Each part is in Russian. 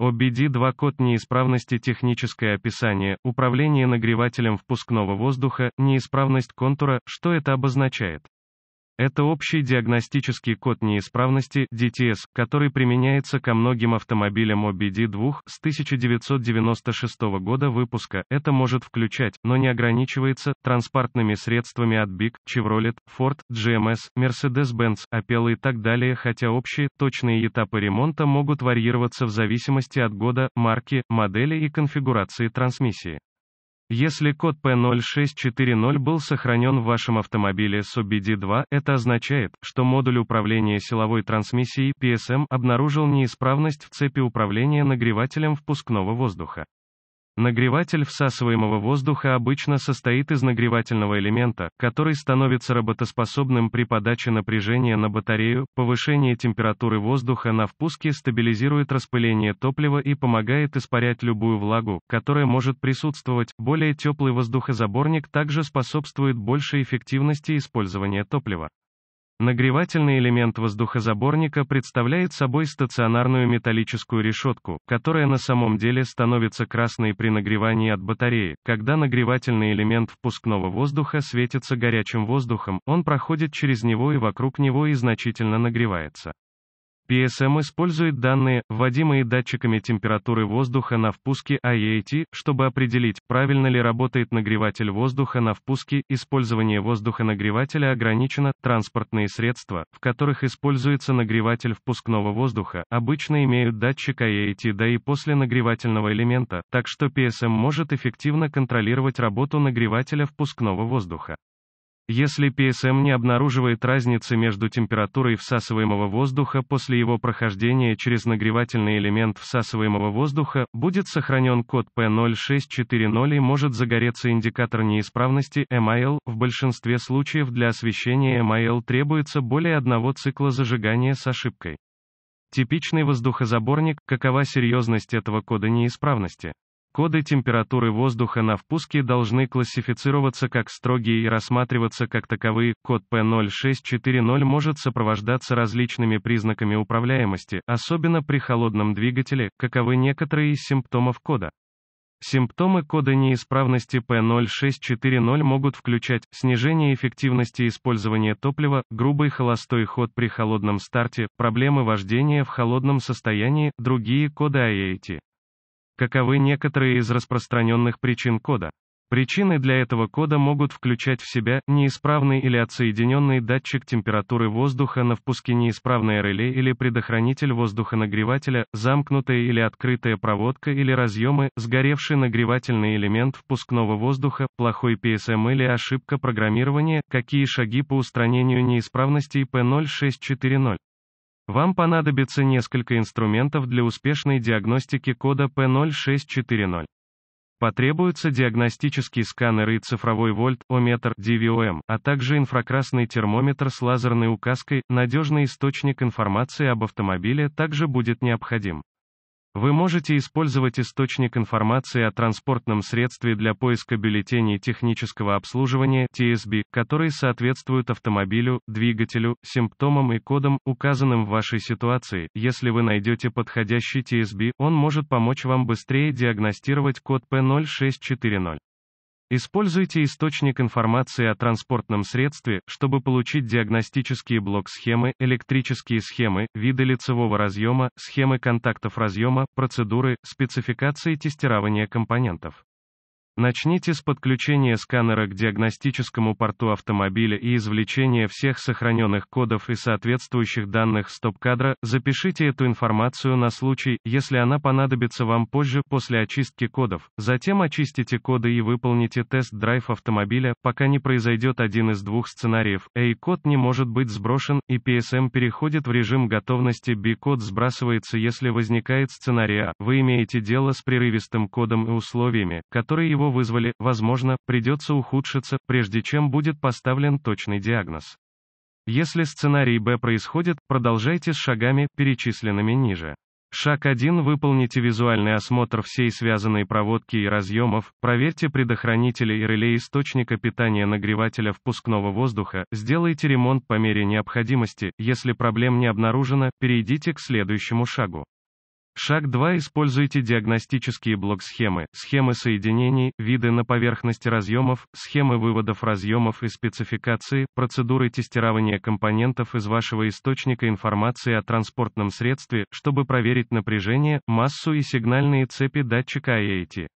OBD-2 код неисправности техническое описание, управление нагревателем впускного воздуха, неисправность контура, что это обозначает? Это общий диагностический код неисправности DTS, который применяется ко многим автомобилям OBD2 с 1996 года выпуска. Это может включать, но не ограничивается, транспортными средствами от BIC, Chevrolet, Ford, GMS, эм Mercedes-Benz, Opel и так далее, хотя общие, точные этапы ремонта могут варьироваться в зависимости от года, марки, модели и конфигурации трансмиссии. Если код P0640 был сохранен в вашем автомобиле с OBD2, это означает, что модуль управления силовой трансмиссией PSM обнаружил неисправность в цепи управления нагревателем впускного воздуха. Нагреватель всасываемого воздуха обычно состоит из нагревательного элемента, который становится работоспособным при подаче напряжения на батарею, повышение температуры воздуха на впуске стабилизирует распыление топлива и помогает испарять любую влагу, которая может присутствовать. Более теплый воздухозаборник также способствует большей эффективности использования топлива. Нагревательный элемент воздухозаборника представляет собой стационарную металлическую решетку, которая на самом деле становится красной при нагревании от батареи. Когда нагревательный элемент впускного воздуха светится горячим воздухом, он проходит через него и вокруг него и значительно нагревается. PSM использует данные, вводимые датчиками температуры воздуха на впуске IAT, а чтобы определить, правильно ли работает нагреватель воздуха на впуске. Использование воздухонагревателя ограничено. Транспортные средства, в которых используется нагреватель впускного воздуха, обычно имеют датчик IAT а до и после нагревательного элемента, так что PSM может эффективно контролировать работу нагревателя впускного воздуха. Если PSM не обнаруживает разницы между температурой всасываемого воздуха после его прохождения через нагревательный элемент всасываемого воздуха, будет сохранен код P0640 и может загореться индикатор неисправности MIL. В большинстве случаев для освещения MIL требуется более одного цикла зажигания с ошибкой. Типичный воздухозаборник, какова серьезность этого кода неисправности? Коды температуры воздуха на впуске должны классифицироваться как строгие и рассматриваться как таковые. Код P0640 может сопровождаться различными признаками управляемости, особенно при холодном двигателе, каковы некоторые из симптомов кода. Симптомы кода неисправности P0640 могут включать снижение эффективности использования топлива, грубый холостой ход при холодном старте, проблемы вождения в холодном состоянии, другие коды IAT. А Каковы некоторые из распространенных причин кода? Причины для этого кода могут включать в себя неисправный или отсоединенный датчик температуры воздуха на впуске неисправное реле или предохранитель воздухонагревателя, замкнутая или открытая проводка или разъемы, сгоревший нагревательный элемент впускного воздуха, плохой PSM или ошибка программирования, какие шаги по устранению неисправностей P0640. Вам понадобится несколько инструментов для успешной диагностики кода P0640. Потребуются диагностический сканер и цифровой вольт-ометр DVOM, а также инфракрасный термометр с лазерной указкой, надежный источник информации об автомобиле также будет необходим. Вы можете использовать источник информации о транспортном средстве для поиска бюллетеней технического обслуживания TSB, которые соответствуют автомобилю, двигателю, симптомам и кодам, указанным в вашей ситуации. Если вы найдете подходящий TSB, он может помочь вам быстрее диагностировать код P0640. Используйте источник информации о транспортном средстве, чтобы получить диагностические блок-схемы, электрические схемы, виды лицевого разъема, схемы контактов разъема, процедуры, спецификации тестирования компонентов. Начните с подключения сканера к диагностическому порту автомобиля и извлечения всех сохраненных кодов и соответствующих данных стоп-кадра, запишите эту информацию на случай, если она понадобится вам позже, после очистки кодов, затем очистите коды и выполните тест-драйв автомобиля, пока не произойдет один из двух сценариев, A код не может быть сброшен, и PSM эм переходит в режим готовности, B код сбрасывается если возникает сценарий А, вы имеете дело с прерывистым кодом и условиями, которые его вызвали, возможно, придется ухудшиться, прежде чем будет поставлен точный диагноз. Если сценарий Б происходит, продолжайте с шагами, перечисленными ниже. Шаг 1. Выполните визуальный осмотр всей связанной проводки и разъемов, проверьте предохранители и реле источника питания нагревателя впускного воздуха, сделайте ремонт по мере необходимости, если проблем не обнаружено, перейдите к следующему шагу. Шаг 2. Используйте диагностические блок-схемы, схемы соединений, виды на поверхности разъемов, схемы выводов разъемов и спецификации, процедуры тестирования компонентов из вашего источника информации о транспортном средстве, чтобы проверить напряжение, массу и сигнальные цепи датчика IAT. А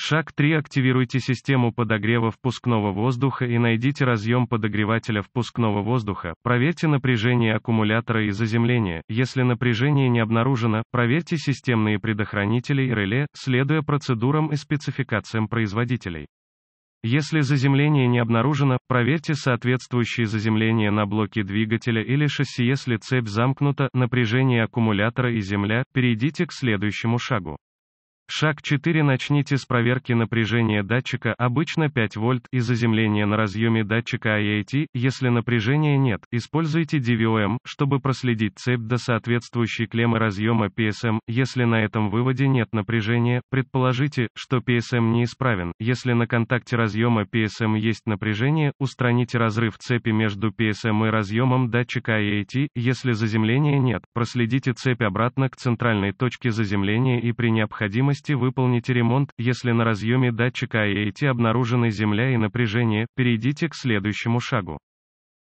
Шаг 3. Активируйте систему подогрева впускного воздуха и найдите разъем подогревателя впускного воздуха. Проверьте напряжение аккумулятора и заземление. Если напряжение не обнаружено, проверьте системные предохранители и реле, следуя процедурам и спецификациям производителей. Если заземление не обнаружено, проверьте соответствующие заземления на блоке двигателя или шасси. Если цепь замкнута, напряжение аккумулятора и земля, перейдите к следующему шагу. Шаг 4. Начните с проверки напряжения датчика, обычно 5 вольт, и заземления на разъеме датчика IIT, а если напряжения нет. Используйте DVOM, чтобы проследить цепь до соответствующей клеммы разъема PSM. Если на этом выводе нет напряжения, предположите, что PSM неисправен. Если на контакте разъема PSM есть напряжение, устраните разрыв цепи между PSM и разъемом датчика IIT. А если заземления нет, проследите цепь обратно к центральной точке заземления и при необходимости возможности выполните ремонт, если на разъеме датчика IAT а обнаружены земля и напряжение, перейдите к следующему шагу.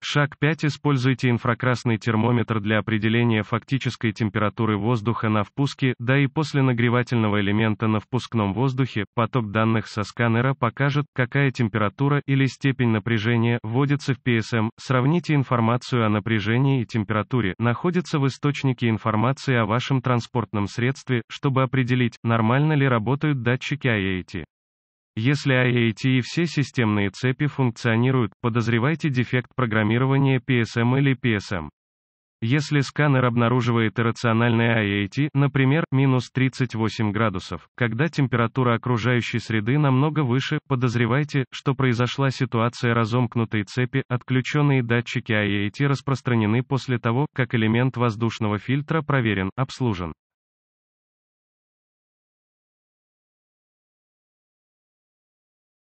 Шаг 5. Используйте инфракрасный термометр для определения фактической температуры воздуха на впуске, да и после нагревательного элемента на впускном воздухе, поток данных со сканера покажет, какая температура или степень напряжения вводится в PSM. Сравните информацию о напряжении и температуре, находится в источнике информации о вашем транспортном средстве, чтобы определить, нормально ли работают датчики IAT. А если IAT и все системные цепи функционируют, подозревайте дефект программирования PSM или PSM. Если сканер обнаруживает иррациональное IAT, например, минус 38 градусов, когда температура окружающей среды намного выше, подозревайте, что произошла ситуация разомкнутой цепи, отключенные датчики IAT распространены после того, как элемент воздушного фильтра проверен, обслужен.